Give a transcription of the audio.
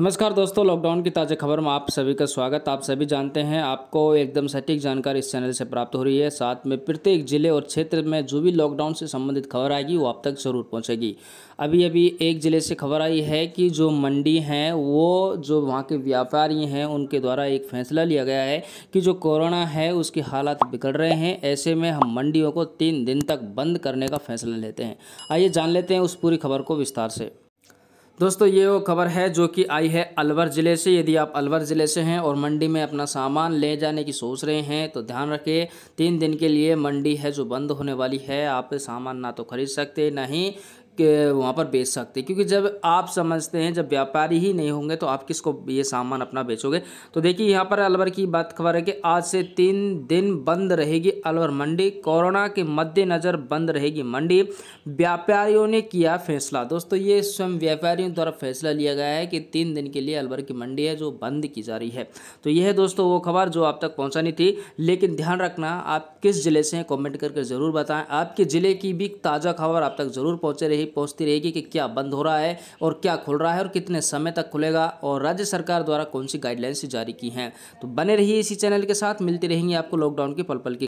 नमस्कार दोस्तों लॉकडाउन की ताज़ा खबर में आप सभी का स्वागत आप सभी जानते हैं आपको एकदम सटीक जानकारी इस चैनल से प्राप्त हो रही है साथ में प्रत्येक जिले और क्षेत्र में जो भी लॉकडाउन से संबंधित खबर आएगी वो आप तक जरूर पहुंचेगी अभी अभी एक ज़िले से खबर आई है कि जो मंडी हैं वो जो वहाँ के व्यापारी हैं उनके द्वारा एक फैसला लिया गया है कि जो कोरोना है उसके हालात बिगड़ रहे हैं ऐसे में हम मंडियों को तीन दिन तक बंद करने का फैसला लेते हैं आइए जान लेते हैं उस पूरी खबर को विस्तार से दोस्तों ये वो खबर है जो कि आई है अलवर ज़िले से यदि आप अलवर ज़िले से हैं और मंडी में अपना सामान ले जाने की सोच रहे हैं तो ध्यान रखें तीन दिन के लिए मंडी है जो बंद होने वाली है आप सामान ना तो खरीद सकते ना ही वहाँ पर बेच सकते क्योंकि जब आप समझते हैं जब व्यापारी ही नहीं होंगे तो आप किसको ये सामान अपना बेचोगे तो देखिए यहाँ पर अलवर की बात खबर है कि आज से तीन दिन बंद रहेगी अलवर मंडी कोरोना के मद्देनज़र बंद रहेगी मंडी व्यापारियों ने किया फैसला दोस्तों ये स्वयं व्यापारियों द्वारा फैसला लिया गया है कि तीन दिन के लिए अलवर की मंडी है जो बंद की जा रही है तो यह है दोस्तों वो खबर जो आप तक पहुँचानी थी लेकिन ध्यान रखना आप किस जिले से हैं कॉमेंट करके ज़रूर बताएं आपके ज़िले की भी ताज़ा खबर आप तक ज़रूर पहुँचे रही तारीख पहुँचती रहेगी कि क्या बंद हो रहा है और क्या खुल रहा है और कितने समय तक खुलेगा और राज्य सरकार द्वारा कौन सी गाइडलाइंस जारी की हैं तो बने रहिए इसी चैनल के साथ मिलती रहेंगी आपको लॉकडाउन की पल पल की